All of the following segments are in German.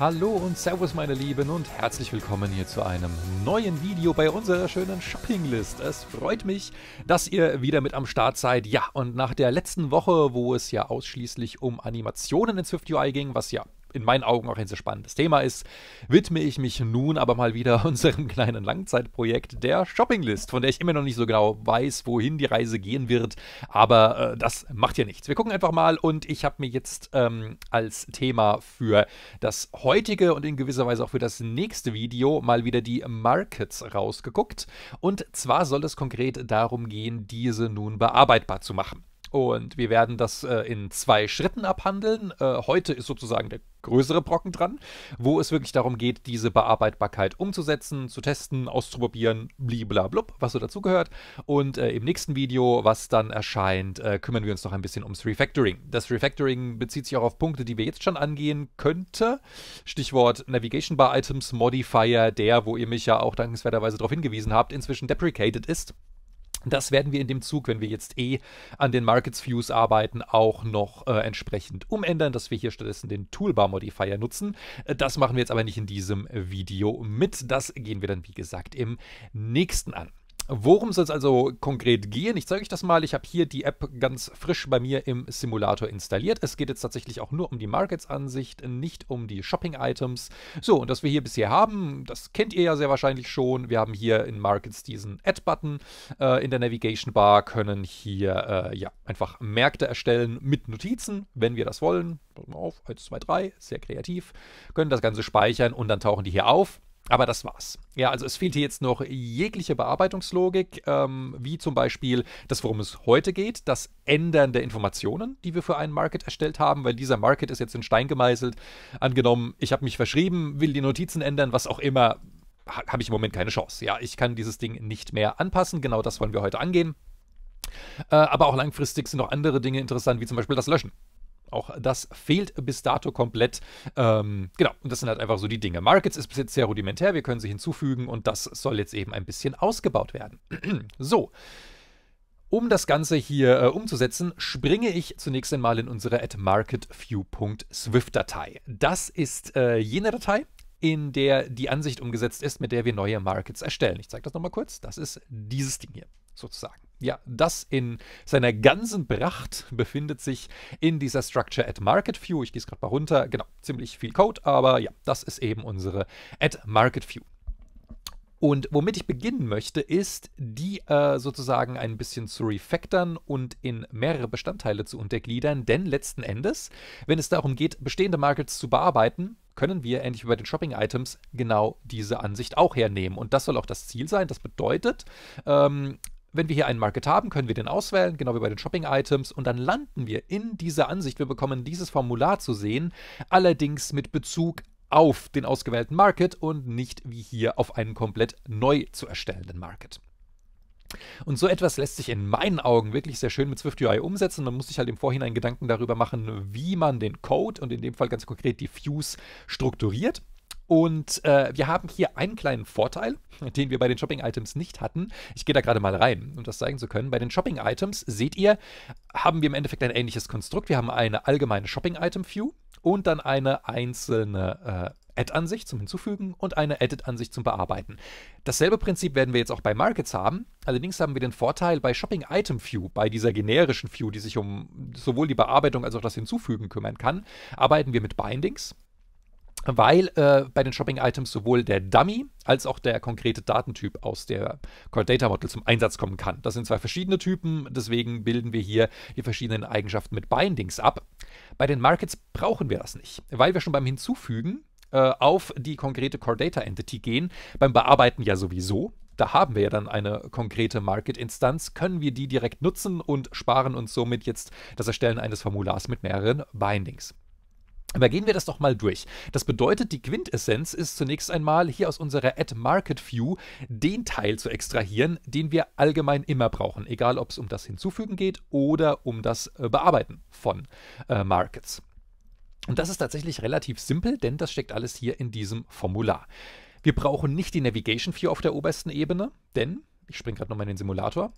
Hallo und Servus meine Lieben und herzlich willkommen hier zu einem neuen Video bei unserer schönen Shoppinglist. Es freut mich, dass ihr wieder mit am Start seid. Ja, und nach der letzten Woche, wo es ja ausschließlich um Animationen in Swift UI ging, was ja in meinen Augen auch ein sehr spannendes Thema ist, widme ich mich nun aber mal wieder unserem kleinen Langzeitprojekt der Shoppinglist, von der ich immer noch nicht so genau weiß, wohin die Reise gehen wird. Aber äh, das macht ja nichts. Wir gucken einfach mal und ich habe mir jetzt ähm, als Thema für das heutige und in gewisser Weise auch für das nächste Video mal wieder die Markets rausgeguckt. Und zwar soll es konkret darum gehen, diese nun bearbeitbar zu machen. Und wir werden das äh, in zwei Schritten abhandeln. Äh, heute ist sozusagen der größere Brocken dran, wo es wirklich darum geht, diese Bearbeitbarkeit umzusetzen, zu testen, auszuprobieren, bliblablub, was so dazugehört. Und äh, im nächsten Video, was dann erscheint, äh, kümmern wir uns noch ein bisschen ums Refactoring. Das Refactoring bezieht sich auch auf Punkte, die wir jetzt schon angehen könnte. Stichwort Navigation Bar Items Modifier, der, wo ihr mich ja auch dankenswerterweise darauf hingewiesen habt, inzwischen deprecated ist. Das werden wir in dem Zug, wenn wir jetzt eh an den Markets Views arbeiten, auch noch äh, entsprechend umändern, dass wir hier stattdessen den Toolbar Modifier nutzen. Äh, das machen wir jetzt aber nicht in diesem Video mit. Das gehen wir dann, wie gesagt, im nächsten an. Worum soll es also konkret gehen? Ich zeige euch das mal. Ich habe hier die App ganz frisch bei mir im Simulator installiert. Es geht jetzt tatsächlich auch nur um die Markets-Ansicht, nicht um die Shopping-Items. So, und was wir hier bisher haben, das kennt ihr ja sehr wahrscheinlich schon. Wir haben hier in Markets diesen Add-Button äh, in der Navigation-Bar, können hier äh, ja, einfach Märkte erstellen mit Notizen, wenn wir das wollen. Pass mal auf, 1, 2, 3, sehr kreativ. Können das Ganze speichern und dann tauchen die hier auf. Aber das war's. Ja, also es fehlt hier jetzt noch jegliche Bearbeitungslogik, ähm, wie zum Beispiel das, worum es heute geht, das Ändern der Informationen, die wir für einen Market erstellt haben, weil dieser Market ist jetzt in Stein gemeißelt. Angenommen, ich habe mich verschrieben, will die Notizen ändern, was auch immer, ha habe ich im Moment keine Chance. Ja, ich kann dieses Ding nicht mehr anpassen. Genau das wollen wir heute angehen. Äh, aber auch langfristig sind noch andere Dinge interessant, wie zum Beispiel das Löschen. Auch das fehlt bis dato komplett. Ähm, genau, und das sind halt einfach so die Dinge. Markets ist bis jetzt sehr rudimentär, wir können sie hinzufügen und das soll jetzt eben ein bisschen ausgebaut werden. so. Um das Ganze hier äh, umzusetzen, springe ich zunächst einmal in unsere atmarketviewswift datei Das ist äh, jene Datei, in der die Ansicht umgesetzt ist, mit der wir neue Markets erstellen. Ich zeige das nochmal kurz. Das ist dieses Ding hier sozusagen. Ja, das in seiner ganzen Pracht befindet sich in dieser Structure at Market View. Ich gehe es gerade mal runter. Genau, ziemlich viel Code, aber ja, das ist eben unsere at Market View. Und womit ich beginnen möchte, ist, die äh, sozusagen ein bisschen zu refactoren und in mehrere Bestandteile zu untergliedern. Denn letzten Endes, wenn es darum geht, bestehende Markets zu bearbeiten, können wir, ähnlich wie bei den Shopping-Items, genau diese Ansicht auch hernehmen. Und das soll auch das Ziel sein. Das bedeutet, ähm, wenn wir hier einen Market haben, können wir den auswählen, genau wie bei den Shopping-Items, und dann landen wir in dieser Ansicht. Wir bekommen dieses Formular zu sehen, allerdings mit Bezug auf den ausgewählten Market und nicht wie hier auf einen komplett neu zu erstellenden Market. Und so etwas lässt sich in meinen Augen wirklich sehr schön mit SwiftUI umsetzen. Man muss sich halt im Vorhinein Gedanken darüber machen, wie man den Code und in dem Fall ganz konkret die Views strukturiert. Und äh, wir haben hier einen kleinen Vorteil, den wir bei den Shopping-Items nicht hatten. Ich gehe da gerade mal rein, um das zeigen zu können. Bei den Shopping-Items seht ihr, haben wir im Endeffekt ein ähnliches Konstrukt. Wir haben eine allgemeine Shopping-Item-View und dann eine einzelne äh, Add-Ansicht zum Hinzufügen und eine Edit-Ansicht zum Bearbeiten. Dasselbe Prinzip werden wir jetzt auch bei Markets haben. Allerdings haben wir den Vorteil bei Shopping Item View, bei dieser generischen View, die sich um sowohl die Bearbeitung als auch das Hinzufügen kümmern kann, arbeiten wir mit Bindings weil äh, bei den Shopping-Items sowohl der Dummy als auch der konkrete Datentyp aus der Core Data Model zum Einsatz kommen kann. Das sind zwei verschiedene Typen, deswegen bilden wir hier die verschiedenen Eigenschaften mit Bindings ab. Bei den Markets brauchen wir das nicht, weil wir schon beim Hinzufügen äh, auf die konkrete Core Data Entity gehen, beim Bearbeiten ja sowieso. Da haben wir ja dann eine konkrete Market-Instanz, können wir die direkt nutzen und sparen uns somit jetzt das Erstellen eines Formulars mit mehreren Bindings. Aber gehen wir das doch mal durch. Das bedeutet, die Quintessenz ist zunächst einmal hier aus unserer Ad Market View den Teil zu extrahieren, den wir allgemein immer brauchen, egal ob es um das Hinzufügen geht oder um das äh, Bearbeiten von äh, Markets. Und das ist tatsächlich relativ simpel, denn das steckt alles hier in diesem Formular. Wir brauchen nicht die Navigation View auf der obersten Ebene, denn, ich springe gerade nochmal in den Simulator,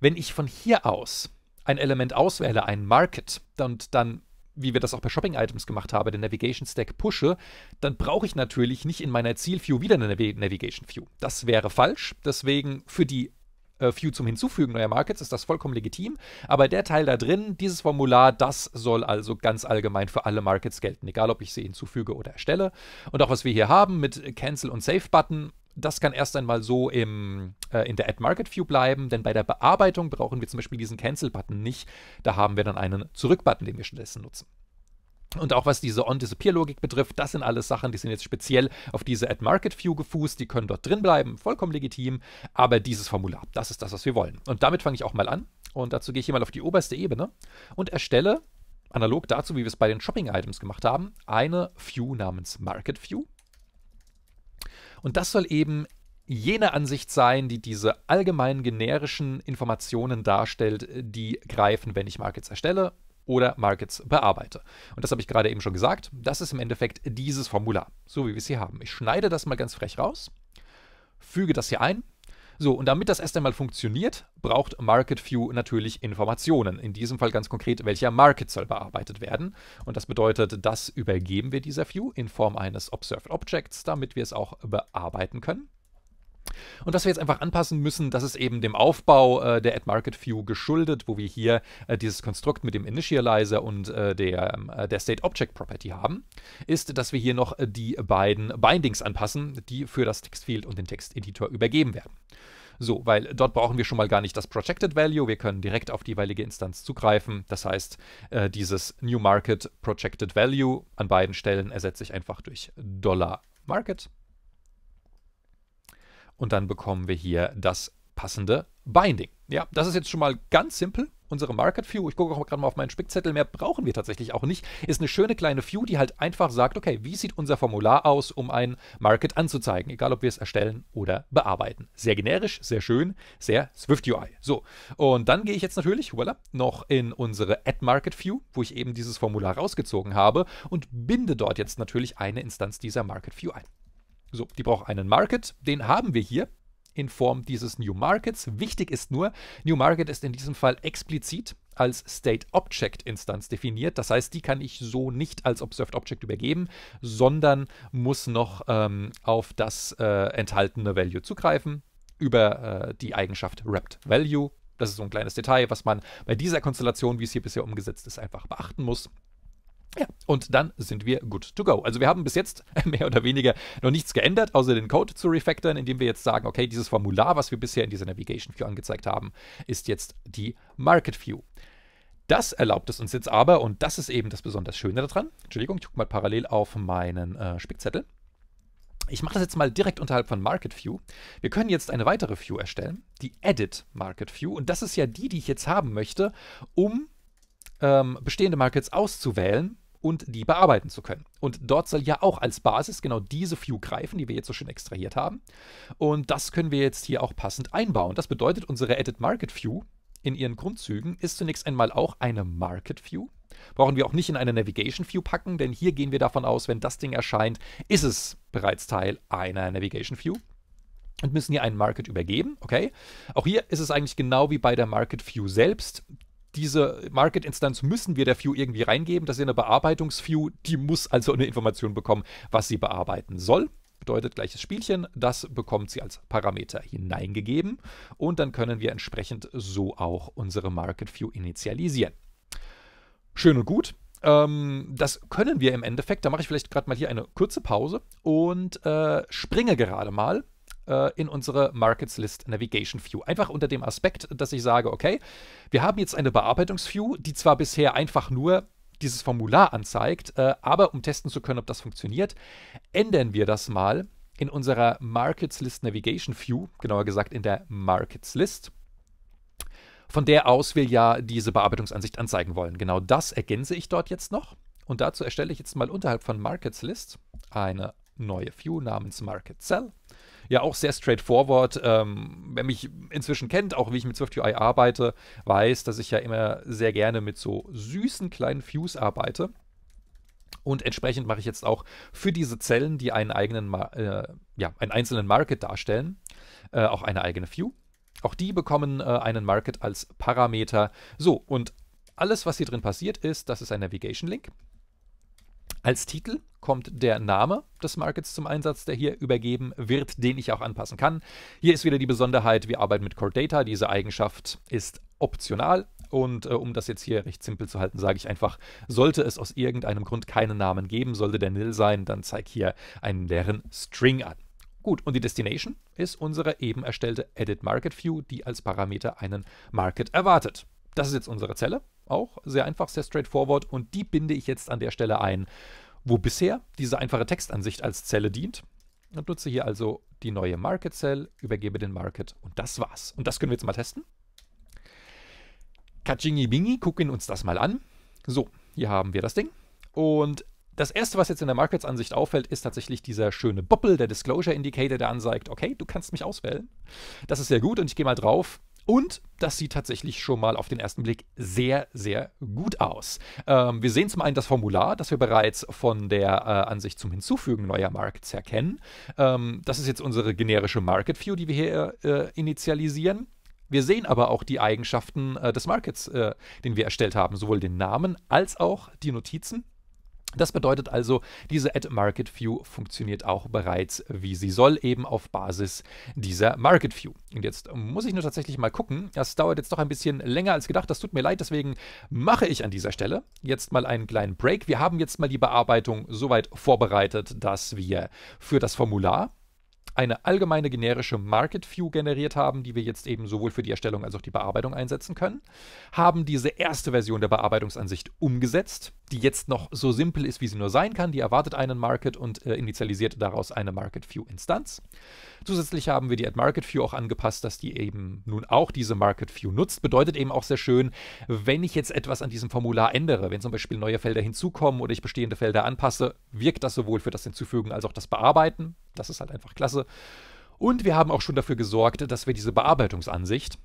wenn ich von hier aus ein Element auswähle, ein Market, und dann wie wir das auch bei Shopping-Items gemacht haben, den Navigation Stack pushe, dann brauche ich natürlich nicht in meiner Zielview wieder eine Nav Navigation View. Das wäre falsch. Deswegen für die äh, View zum Hinzufügen neuer Markets ist das vollkommen legitim. Aber der Teil da drin, dieses Formular, das soll also ganz allgemein für alle Markets gelten, egal ob ich sie hinzufüge oder erstelle. Und auch was wir hier haben mit Cancel und Save Button, das kann erst einmal so im, äh, in der Add Market View bleiben, denn bei der Bearbeitung brauchen wir zum Beispiel diesen Cancel-Button nicht. Da haben wir dann einen Zurück-Button, den wir stattdessen nutzen. Und auch was diese On-Disappear-Logik betrifft, das sind alles Sachen, die sind jetzt speziell auf diese Ad-Market-View gefußt, die können dort drin bleiben, vollkommen legitim, aber dieses Formular, das ist das, was wir wollen. Und damit fange ich auch mal an und dazu gehe ich hier mal auf die oberste Ebene und erstelle, analog dazu, wie wir es bei den Shopping-Items gemacht haben, eine View namens Market-View. Und das soll eben jene Ansicht sein, die diese allgemeinen generischen Informationen darstellt, äh, die greifen, wenn ich Markets erstelle oder Markets bearbeite. Und das habe ich gerade eben schon gesagt. Das ist im Endeffekt dieses Formular, so wie wir es hier haben. Ich schneide das mal ganz frech raus, füge das hier ein so, und damit das erst einmal funktioniert, braucht Market View natürlich Informationen. In diesem Fall ganz konkret, welcher Market soll bearbeitet werden. Und das bedeutet, das übergeben wir dieser View in Form eines Observed Objects, damit wir es auch bearbeiten können und dass wir jetzt einfach anpassen müssen, dass es eben dem Aufbau äh, der AdMarketView geschuldet, wo wir hier äh, dieses Konstrukt mit dem Initializer und äh, der, ähm, äh, der State-Object-Property haben, ist, dass wir hier noch äh, die beiden Bindings anpassen, die für das Textfield und den Texteditor übergeben werden. So, weil dort brauchen wir schon mal gar nicht das Projected Value. Wir können direkt auf die jeweilige Instanz zugreifen. Das heißt, äh, dieses New Market Projected Value an beiden Stellen ersetze ich einfach durch Dollar Market und dann bekommen wir hier das passende Binding. Ja, das ist jetzt schon mal ganz simpel. Unsere Market View, ich gucke auch gerade mal auf meinen Spickzettel, mehr brauchen wir tatsächlich auch nicht, ist eine schöne kleine View, die halt einfach sagt, okay, wie sieht unser Formular aus, um ein Market anzuzeigen, egal ob wir es erstellen oder bearbeiten. Sehr generisch, sehr schön, sehr Swift UI. So, und dann gehe ich jetzt natürlich, voilà, noch in unsere Add Market View, wo ich eben dieses Formular rausgezogen habe und binde dort jetzt natürlich eine Instanz dieser Market View ein. So, die braucht einen Market, den haben wir hier in Form dieses New Markets. Wichtig ist nur, New Market ist in diesem Fall explizit als State Object Instanz definiert. Das heißt, die kann ich so nicht als Observed Object übergeben, sondern muss noch ähm, auf das äh, enthaltene Value zugreifen über äh, die Eigenschaft Wrapped Value. Das ist so ein kleines Detail, was man bei dieser Konstellation, wie es hier bisher umgesetzt ist, einfach beachten muss. Ja, und dann sind wir good to go. Also wir haben bis jetzt mehr oder weniger noch nichts geändert, außer den Code zu refactoren, indem wir jetzt sagen, okay, dieses Formular, was wir bisher in dieser Navigation View angezeigt haben, ist jetzt die Market View. Das erlaubt es uns jetzt aber, und das ist eben das besonders Schöne daran. Entschuldigung, ich gucke mal parallel auf meinen äh, Spickzettel. Ich mache das jetzt mal direkt unterhalb von Market View. Wir können jetzt eine weitere View erstellen, die Edit Market View. Und das ist ja die, die ich jetzt haben möchte, um ähm, bestehende Markets auszuwählen und die bearbeiten zu können. Und dort soll ja auch als Basis genau diese View greifen, die wir jetzt so schön extrahiert haben. Und das können wir jetzt hier auch passend einbauen. Das bedeutet, unsere Edit Market View in ihren Grundzügen ist zunächst einmal auch eine Market View. Brauchen wir auch nicht in eine Navigation View packen, denn hier gehen wir davon aus, wenn das Ding erscheint, ist es bereits Teil einer Navigation View und müssen hier einen Market übergeben, okay? Auch hier ist es eigentlich genau wie bei der Market View selbst diese Market-Instanz müssen wir der View irgendwie reingeben. Das ist eine Bearbeitungs-View, die muss also eine Information bekommen, was sie bearbeiten soll bedeutet gleiches Spielchen, das bekommt sie als Parameter hineingegeben und dann können wir entsprechend so auch unsere Market View initialisieren. Schön und gut. Ähm, das können wir im Endeffekt, da mache ich vielleicht gerade mal hier eine kurze Pause und äh, springe gerade mal äh, in unsere Markets List Navigation View. Einfach unter dem Aspekt, dass ich sage, okay, wir haben jetzt eine Bearbeitungsview, die zwar bisher einfach nur dieses Formular anzeigt, äh, aber um testen zu können, ob das funktioniert, ändern wir das mal in unserer Markets List Navigation View, genauer gesagt in der Markets List von der aus wir ja diese Bearbeitungsansicht anzeigen wollen. Genau das ergänze ich dort jetzt noch. Und dazu erstelle ich jetzt mal unterhalb von Markets List eine neue View namens Market Cell ja auch sehr straightforward. Ähm, wer mich inzwischen kennt, auch wie ich mit SwiftUI arbeite, weiß, dass ich ja immer sehr gerne mit so süßen kleinen Views arbeite. Und entsprechend mache ich jetzt auch für diese Zellen, die einen eigenen, äh, ja, einen einzelnen Market darstellen, äh, auch eine eigene View. Auch die bekommen äh, einen Market als Parameter. So, und alles, was hier drin passiert, ist, das ist ein Navigation Link. Als Titel kommt der Name des Markets zum Einsatz, der hier übergeben wird, den ich auch anpassen kann. Hier ist wieder die Besonderheit, wir arbeiten mit Core Data. Diese Eigenschaft ist optional. Und äh, um das jetzt hier recht simpel zu halten, sage ich einfach, sollte es aus irgendeinem Grund keinen Namen geben, sollte der nil sein, dann zeig hier einen leeren String an. Gut, und die Destination ist unsere eben erstellte Edit Market View, die als Parameter einen Market erwartet. Das ist jetzt unsere Zelle. Auch sehr einfach, sehr straightforward und die binde ich jetzt an der Stelle ein, wo bisher diese einfache Textansicht als Zelle dient. Und nutze hier also die neue Market Cell, übergebe den Market und das war's. Und das können wir jetzt mal testen. Kachingi Bingi, gucken uns das mal an. So, hier haben wir das Ding. Und das erste, was jetzt in der Markets-Ansicht auffällt, ist tatsächlich dieser schöne Boppel, der Disclosure Indicator, der anzeigt, okay, du kannst mich auswählen. Das ist sehr gut und ich gehe mal drauf und das sieht tatsächlich schon mal auf den ersten Blick sehr, sehr gut aus. Ähm, wir sehen zum einen das Formular, das wir bereits von der äh, Ansicht zum Hinzufügen neuer Markets erkennen. Ähm, das ist jetzt unsere generische Market View, die wir hier äh, initialisieren. Wir sehen aber auch die Eigenschaften äh, des Markets, äh, den wir erstellt haben, sowohl den Namen als auch die Notizen das bedeutet also, diese Ad Market View funktioniert auch bereits, wie sie soll, eben auf Basis dieser Market View. Und jetzt muss ich nur tatsächlich mal gucken. Das dauert jetzt doch ein bisschen länger als gedacht. Das tut mir leid, deswegen mache ich an dieser Stelle jetzt mal einen kleinen Break. Wir haben jetzt mal die Bearbeitung soweit vorbereitet, dass wir für das Formular eine allgemeine generische Market View generiert haben, die wir jetzt eben sowohl für die Erstellung als auch die Bearbeitung einsetzen können, haben diese erste Version der Bearbeitungsansicht umgesetzt, die jetzt noch so simpel ist, wie sie nur sein kann. Die erwartet einen Market und äh, initialisiert daraus eine Market View Instanz. Zusätzlich haben wir die Add Market View auch angepasst, dass die eben nun auch diese Market View nutzt. Bedeutet eben auch sehr schön, wenn ich jetzt etwas an diesem Formular ändere, wenn zum Beispiel neue Felder hinzukommen oder ich bestehende Felder anpasse, wirkt das sowohl für das Hinzufügen als auch das Bearbeiten das ist halt einfach klasse. Und wir haben auch schon dafür gesorgt, dass wir diese Bearbeitungsansicht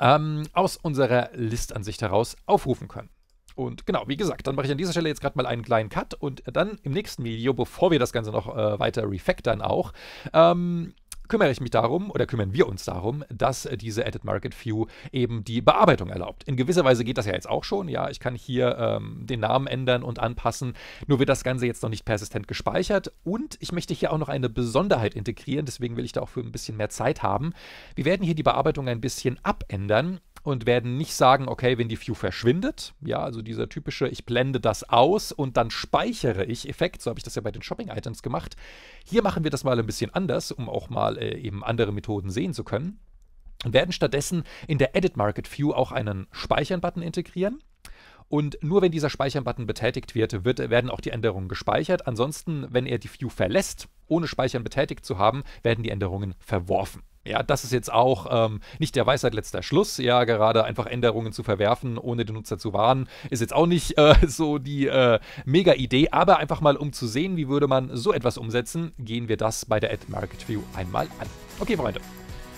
ähm, aus unserer Listansicht heraus aufrufen können. Und genau, wie gesagt, dann mache ich an dieser Stelle jetzt gerade mal einen kleinen Cut und dann im nächsten Video, bevor wir das Ganze noch äh, weiter refactoren auch, ähm, kümmere ich mich darum oder kümmern wir uns darum, dass äh, diese Edit Market View eben die Bearbeitung erlaubt. In gewisser Weise geht das ja jetzt auch schon. Ja, ich kann hier ähm, den Namen ändern und anpassen. Nur wird das Ganze jetzt noch nicht persistent gespeichert. Und ich möchte hier auch noch eine Besonderheit integrieren. Deswegen will ich da auch für ein bisschen mehr Zeit haben. Wir werden hier die Bearbeitung ein bisschen abändern und werden nicht sagen, okay, wenn die View verschwindet, ja, also dieser typische, ich blende das aus und dann speichere ich Effekt, so habe ich das ja bei den Shopping-Items gemacht. Hier machen wir das mal ein bisschen anders, um auch mal äh, eben andere Methoden sehen zu können. Und werden stattdessen in der Edit Market View auch einen Speichern-Button integrieren. Und nur wenn dieser Speichern-Button betätigt wird, wird, werden auch die Änderungen gespeichert. Ansonsten, wenn er die View verlässt, ohne Speichern betätigt zu haben, werden die Änderungen verworfen. Ja, das ist jetzt auch ähm, nicht der Weisheit letzter Schluss. Ja, gerade einfach Änderungen zu verwerfen, ohne den Nutzer zu warnen, ist jetzt auch nicht äh, so die äh, Mega-Idee. Aber einfach mal, um zu sehen, wie würde man so etwas umsetzen, gehen wir das bei der Ad Market View einmal an. Okay, Freunde.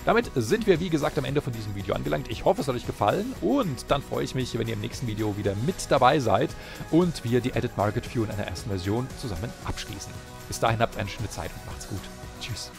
Damit sind wir, wie gesagt, am Ende von diesem Video angelangt. Ich hoffe, es hat euch gefallen und dann freue ich mich, wenn ihr im nächsten Video wieder mit dabei seid und wir die Edit Market View in einer ersten Version zusammen abschließen. Bis dahin habt eine schöne Zeit und macht's gut. Tschüss.